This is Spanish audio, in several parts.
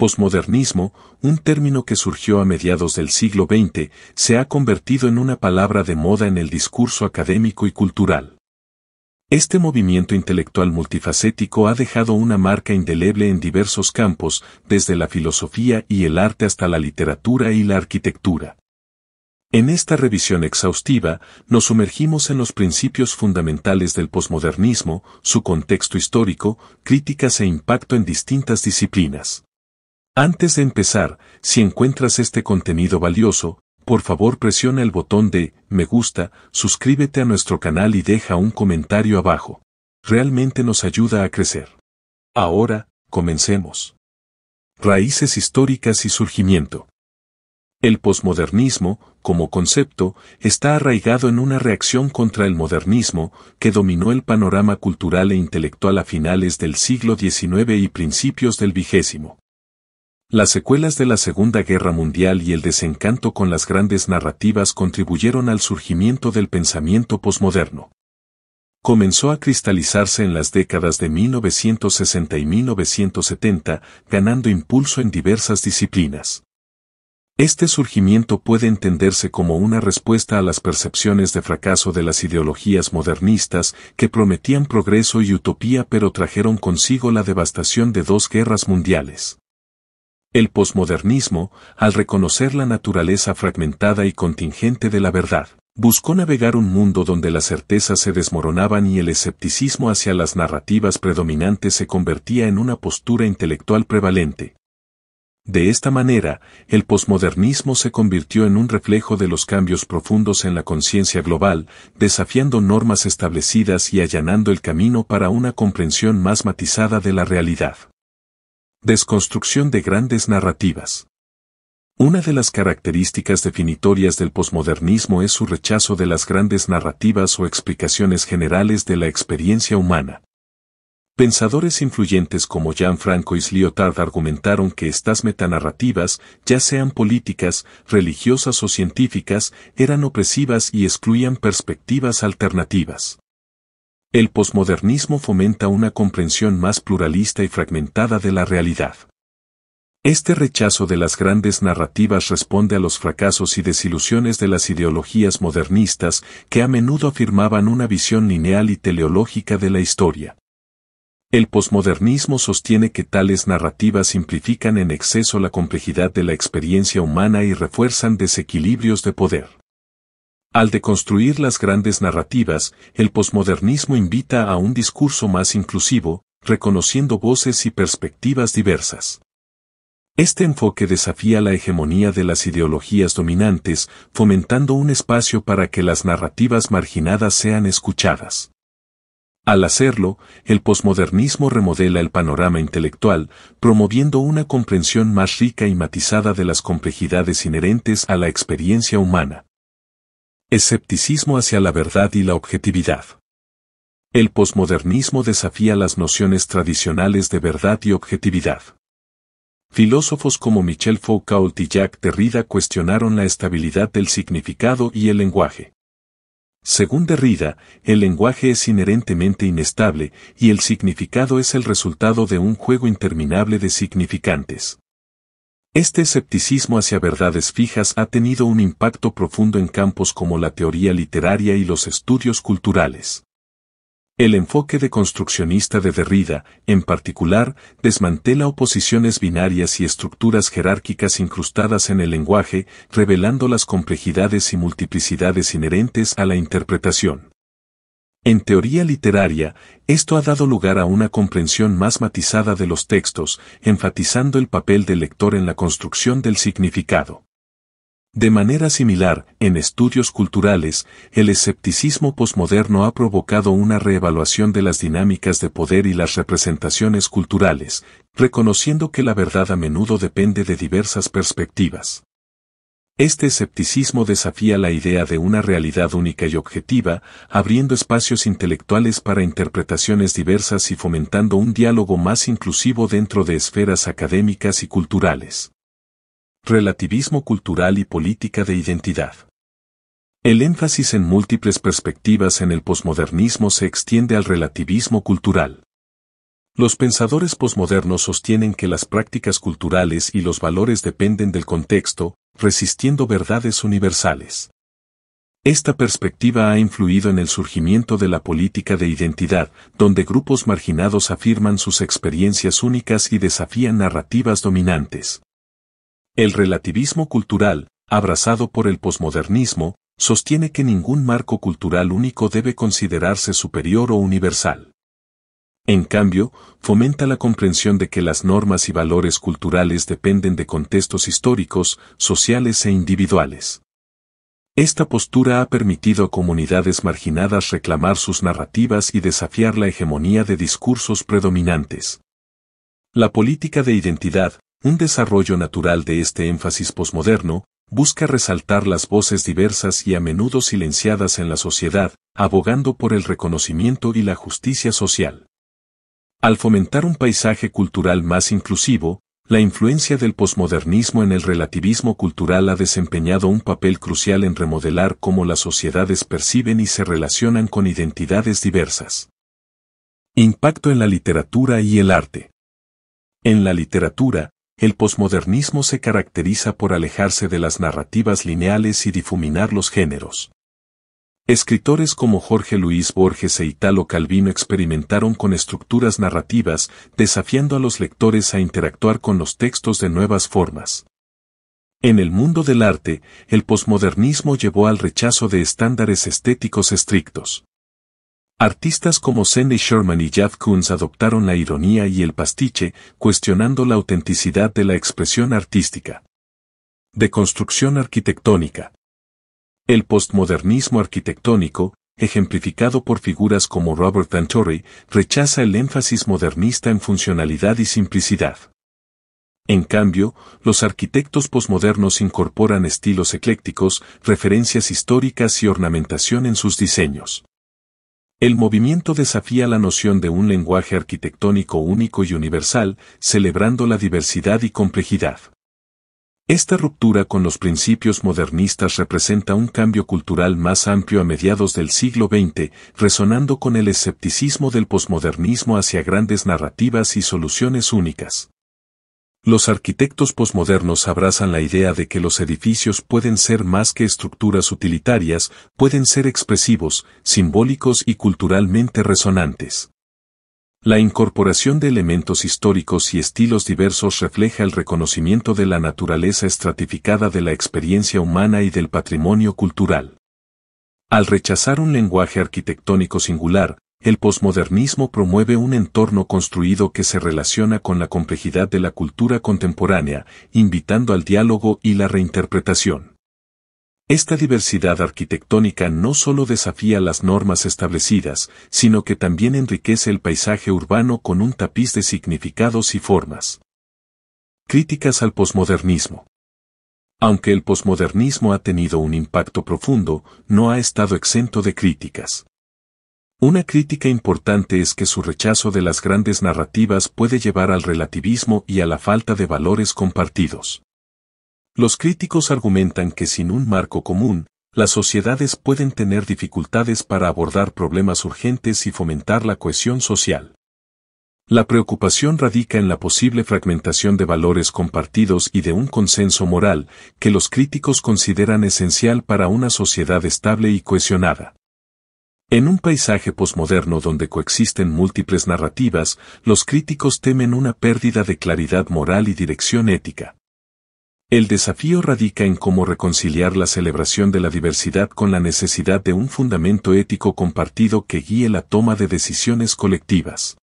Posmodernismo, un término que surgió a mediados del siglo XX, se ha convertido en una palabra de moda en el discurso académico y cultural. Este movimiento intelectual multifacético ha dejado una marca indeleble en diversos campos, desde la filosofía y el arte hasta la literatura y la arquitectura. En esta revisión exhaustiva, nos sumergimos en los principios fundamentales del posmodernismo, su contexto histórico, críticas e impacto en distintas disciplinas. Antes de empezar, si encuentras este contenido valioso, por favor presiona el botón de me gusta, suscríbete a nuestro canal y deja un comentario abajo. Realmente nos ayuda a crecer. Ahora, comencemos. Raíces históricas y surgimiento. El posmodernismo, como concepto, está arraigado en una reacción contra el modernismo que dominó el panorama cultural e intelectual a finales del siglo XIX y principios del XX. Las secuelas de la Segunda Guerra Mundial y el desencanto con las grandes narrativas contribuyeron al surgimiento del pensamiento posmoderno. Comenzó a cristalizarse en las décadas de 1960 y 1970, ganando impulso en diversas disciplinas. Este surgimiento puede entenderse como una respuesta a las percepciones de fracaso de las ideologías modernistas que prometían progreso y utopía pero trajeron consigo la devastación de dos guerras mundiales. El posmodernismo, al reconocer la naturaleza fragmentada y contingente de la verdad, buscó navegar un mundo donde las certezas se desmoronaban y el escepticismo hacia las narrativas predominantes se convertía en una postura intelectual prevalente. De esta manera, el posmodernismo se convirtió en un reflejo de los cambios profundos en la conciencia global, desafiando normas establecidas y allanando el camino para una comprensión más matizada de la realidad. Desconstrucción de grandes narrativas. Una de las características definitorias del posmodernismo es su rechazo de las grandes narrativas o explicaciones generales de la experiencia humana. Pensadores influyentes como Jean-Francois Lyotard argumentaron que estas metanarrativas, ya sean políticas, religiosas o científicas, eran opresivas y excluían perspectivas alternativas. El posmodernismo fomenta una comprensión más pluralista y fragmentada de la realidad. Este rechazo de las grandes narrativas responde a los fracasos y desilusiones de las ideologías modernistas que a menudo afirmaban una visión lineal y teleológica de la historia. El posmodernismo sostiene que tales narrativas simplifican en exceso la complejidad de la experiencia humana y refuerzan desequilibrios de poder. Al deconstruir las grandes narrativas, el posmodernismo invita a un discurso más inclusivo, reconociendo voces y perspectivas diversas. Este enfoque desafía la hegemonía de las ideologías dominantes, fomentando un espacio para que las narrativas marginadas sean escuchadas. Al hacerlo, el posmodernismo remodela el panorama intelectual, promoviendo una comprensión más rica y matizada de las complejidades inherentes a la experiencia humana. Escepticismo hacia la verdad y la objetividad. El posmodernismo desafía las nociones tradicionales de verdad y objetividad. Filósofos como Michel Foucault y Jacques Derrida cuestionaron la estabilidad del significado y el lenguaje. Según Derrida, el lenguaje es inherentemente inestable y el significado es el resultado de un juego interminable de significantes. Este escepticismo hacia verdades fijas ha tenido un impacto profundo en campos como la teoría literaria y los estudios culturales. El enfoque de construccionista de Derrida, en particular, desmantela oposiciones binarias y estructuras jerárquicas incrustadas en el lenguaje, revelando las complejidades y multiplicidades inherentes a la interpretación. En teoría literaria, esto ha dado lugar a una comprensión más matizada de los textos, enfatizando el papel del lector en la construcción del significado. De manera similar, en estudios culturales, el escepticismo posmoderno ha provocado una reevaluación de las dinámicas de poder y las representaciones culturales, reconociendo que la verdad a menudo depende de diversas perspectivas. Este escepticismo desafía la idea de una realidad única y objetiva, abriendo espacios intelectuales para interpretaciones diversas y fomentando un diálogo más inclusivo dentro de esferas académicas y culturales. Relativismo cultural y política de identidad. El énfasis en múltiples perspectivas en el posmodernismo se extiende al relativismo cultural. Los pensadores posmodernos sostienen que las prácticas culturales y los valores dependen del contexto, resistiendo verdades universales. Esta perspectiva ha influido en el surgimiento de la política de identidad, donde grupos marginados afirman sus experiencias únicas y desafían narrativas dominantes. El relativismo cultural, abrazado por el posmodernismo, sostiene que ningún marco cultural único debe considerarse superior o universal. En cambio, fomenta la comprensión de que las normas y valores culturales dependen de contextos históricos, sociales e individuales. Esta postura ha permitido a comunidades marginadas reclamar sus narrativas y desafiar la hegemonía de discursos predominantes. La política de identidad, un desarrollo natural de este énfasis posmoderno, busca resaltar las voces diversas y a menudo silenciadas en la sociedad, abogando por el reconocimiento y la justicia social. Al fomentar un paisaje cultural más inclusivo, la influencia del posmodernismo en el relativismo cultural ha desempeñado un papel crucial en remodelar cómo las sociedades perciben y se relacionan con identidades diversas. Impacto en la literatura y el arte. En la literatura, el posmodernismo se caracteriza por alejarse de las narrativas lineales y difuminar los géneros. Escritores como Jorge Luis Borges e Italo Calvino experimentaron con estructuras narrativas, desafiando a los lectores a interactuar con los textos de nuevas formas. En el mundo del arte, el posmodernismo llevó al rechazo de estándares estéticos estrictos. Artistas como Sandy Sherman y Jeff Koons adoptaron la ironía y el pastiche, cuestionando la autenticidad de la expresión artística. De construcción arquitectónica. El postmodernismo arquitectónico, ejemplificado por figuras como Robert Antori, rechaza el énfasis modernista en funcionalidad y simplicidad. En cambio, los arquitectos posmodernos incorporan estilos eclécticos, referencias históricas y ornamentación en sus diseños. El movimiento desafía la noción de un lenguaje arquitectónico único y universal, celebrando la diversidad y complejidad. Esta ruptura con los principios modernistas representa un cambio cultural más amplio a mediados del siglo XX, resonando con el escepticismo del posmodernismo hacia grandes narrativas y soluciones únicas. Los arquitectos posmodernos abrazan la idea de que los edificios pueden ser más que estructuras utilitarias, pueden ser expresivos, simbólicos y culturalmente resonantes. La incorporación de elementos históricos y estilos diversos refleja el reconocimiento de la naturaleza estratificada de la experiencia humana y del patrimonio cultural. Al rechazar un lenguaje arquitectónico singular, el posmodernismo promueve un entorno construido que se relaciona con la complejidad de la cultura contemporánea, invitando al diálogo y la reinterpretación. Esta diversidad arquitectónica no solo desafía las normas establecidas, sino que también enriquece el paisaje urbano con un tapiz de significados y formas. Críticas al posmodernismo. Aunque el posmodernismo ha tenido un impacto profundo, no ha estado exento de críticas. Una crítica importante es que su rechazo de las grandes narrativas puede llevar al relativismo y a la falta de valores compartidos. Los críticos argumentan que sin un marco común, las sociedades pueden tener dificultades para abordar problemas urgentes y fomentar la cohesión social. La preocupación radica en la posible fragmentación de valores compartidos y de un consenso moral que los críticos consideran esencial para una sociedad estable y cohesionada. En un paisaje posmoderno donde coexisten múltiples narrativas, los críticos temen una pérdida de claridad moral y dirección ética. El desafío radica en cómo reconciliar la celebración de la diversidad con la necesidad de un fundamento ético compartido que guíe la toma de decisiones colectivas.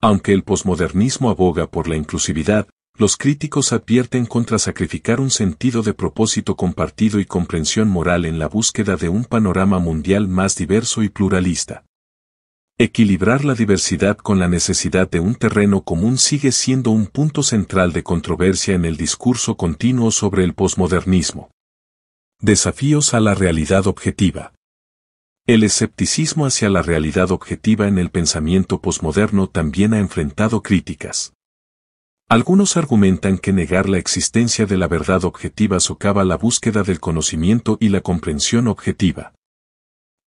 Aunque el posmodernismo aboga por la inclusividad, los críticos advierten contra sacrificar un sentido de propósito compartido y comprensión moral en la búsqueda de un panorama mundial más diverso y pluralista. Equilibrar la diversidad con la necesidad de un terreno común sigue siendo un punto central de controversia en el discurso continuo sobre el posmodernismo. Desafíos a la realidad objetiva. El escepticismo hacia la realidad objetiva en el pensamiento posmoderno también ha enfrentado críticas. Algunos argumentan que negar la existencia de la verdad objetiva socava la búsqueda del conocimiento y la comprensión objetiva.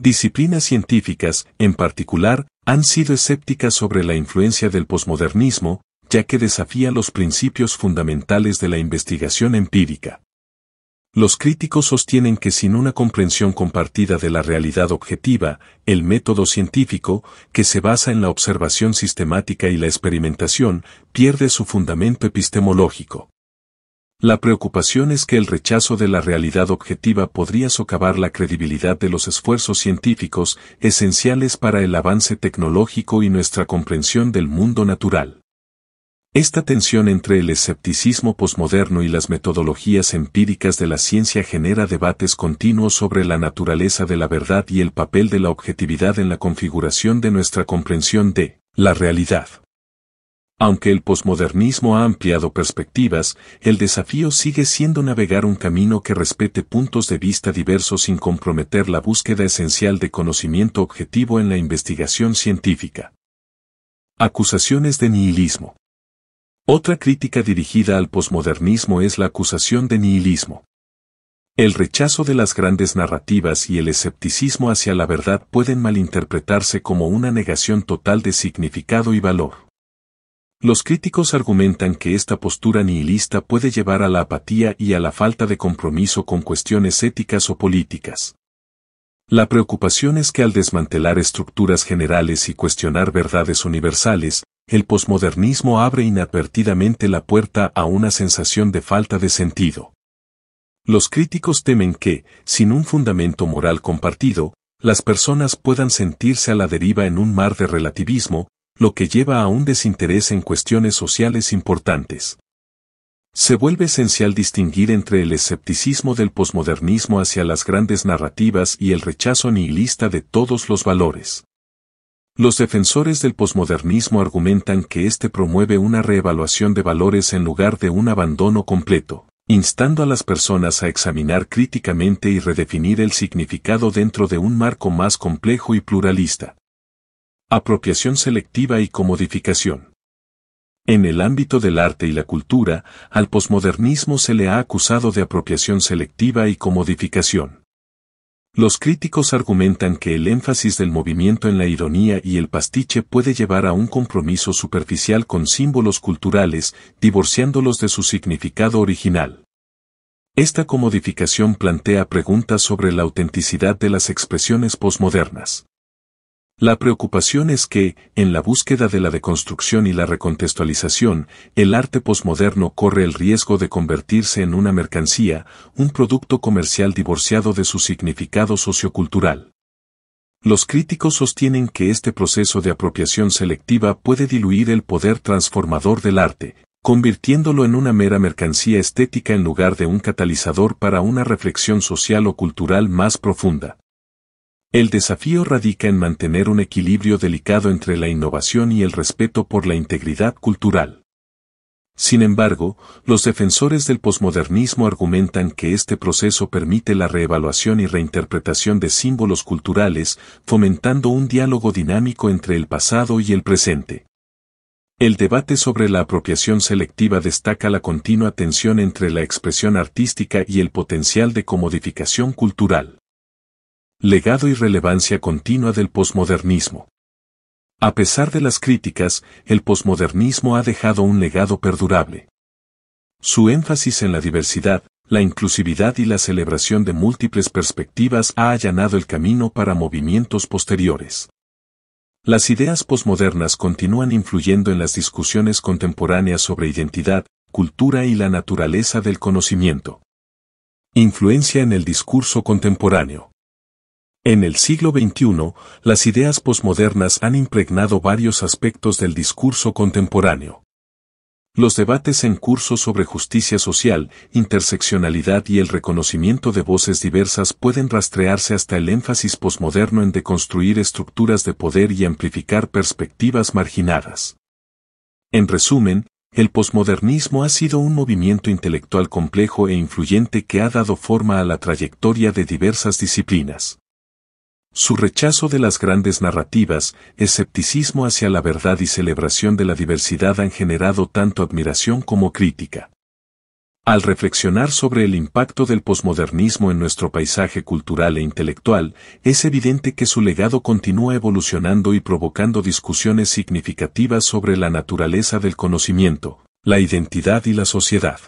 Disciplinas científicas, en particular, han sido escépticas sobre la influencia del posmodernismo, ya que desafía los principios fundamentales de la investigación empírica. Los críticos sostienen que sin una comprensión compartida de la realidad objetiva, el método científico, que se basa en la observación sistemática y la experimentación, pierde su fundamento epistemológico. La preocupación es que el rechazo de la realidad objetiva podría socavar la credibilidad de los esfuerzos científicos esenciales para el avance tecnológico y nuestra comprensión del mundo natural. Esta tensión entre el escepticismo posmoderno y las metodologías empíricas de la ciencia genera debates continuos sobre la naturaleza de la verdad y el papel de la objetividad en la configuración de nuestra comprensión de la realidad. Aunque el posmodernismo ha ampliado perspectivas, el desafío sigue siendo navegar un camino que respete puntos de vista diversos sin comprometer la búsqueda esencial de conocimiento objetivo en la investigación científica. Acusaciones de nihilismo. Otra crítica dirigida al posmodernismo es la acusación de nihilismo. El rechazo de las grandes narrativas y el escepticismo hacia la verdad pueden malinterpretarse como una negación total de significado y valor. Los críticos argumentan que esta postura nihilista puede llevar a la apatía y a la falta de compromiso con cuestiones éticas o políticas. La preocupación es que al desmantelar estructuras generales y cuestionar verdades universales, el posmodernismo abre inadvertidamente la puerta a una sensación de falta de sentido. Los críticos temen que, sin un fundamento moral compartido, las personas puedan sentirse a la deriva en un mar de relativismo, lo que lleva a un desinterés en cuestiones sociales importantes. Se vuelve esencial distinguir entre el escepticismo del posmodernismo hacia las grandes narrativas y el rechazo nihilista de todos los valores. Los defensores del posmodernismo argumentan que éste promueve una reevaluación de valores en lugar de un abandono completo, instando a las personas a examinar críticamente y redefinir el significado dentro de un marco más complejo y pluralista. Apropiación selectiva y comodificación. En el ámbito del arte y la cultura, al posmodernismo se le ha acusado de apropiación selectiva y comodificación. Los críticos argumentan que el énfasis del movimiento en la ironía y el pastiche puede llevar a un compromiso superficial con símbolos culturales, divorciándolos de su significado original. Esta comodificación plantea preguntas sobre la autenticidad de las expresiones posmodernas. La preocupación es que, en la búsqueda de la deconstrucción y la recontextualización, el arte posmoderno corre el riesgo de convertirse en una mercancía, un producto comercial divorciado de su significado sociocultural. Los críticos sostienen que este proceso de apropiación selectiva puede diluir el poder transformador del arte, convirtiéndolo en una mera mercancía estética en lugar de un catalizador para una reflexión social o cultural más profunda. El desafío radica en mantener un equilibrio delicado entre la innovación y el respeto por la integridad cultural. Sin embargo, los defensores del posmodernismo argumentan que este proceso permite la reevaluación y reinterpretación de símbolos culturales, fomentando un diálogo dinámico entre el pasado y el presente. El debate sobre la apropiación selectiva destaca la continua tensión entre la expresión artística y el potencial de comodificación cultural. Legado y relevancia continua del posmodernismo. A pesar de las críticas, el posmodernismo ha dejado un legado perdurable. Su énfasis en la diversidad, la inclusividad y la celebración de múltiples perspectivas ha allanado el camino para movimientos posteriores. Las ideas posmodernas continúan influyendo en las discusiones contemporáneas sobre identidad, cultura y la naturaleza del conocimiento. Influencia en el discurso contemporáneo. En el siglo XXI, las ideas posmodernas han impregnado varios aspectos del discurso contemporáneo. Los debates en curso sobre justicia social, interseccionalidad y el reconocimiento de voces diversas pueden rastrearse hasta el énfasis posmoderno en deconstruir estructuras de poder y amplificar perspectivas marginadas. En resumen, el posmodernismo ha sido un movimiento intelectual complejo e influyente que ha dado forma a la trayectoria de diversas disciplinas. Su rechazo de las grandes narrativas, escepticismo hacia la verdad y celebración de la diversidad han generado tanto admiración como crítica. Al reflexionar sobre el impacto del posmodernismo en nuestro paisaje cultural e intelectual, es evidente que su legado continúa evolucionando y provocando discusiones significativas sobre la naturaleza del conocimiento, la identidad y la sociedad.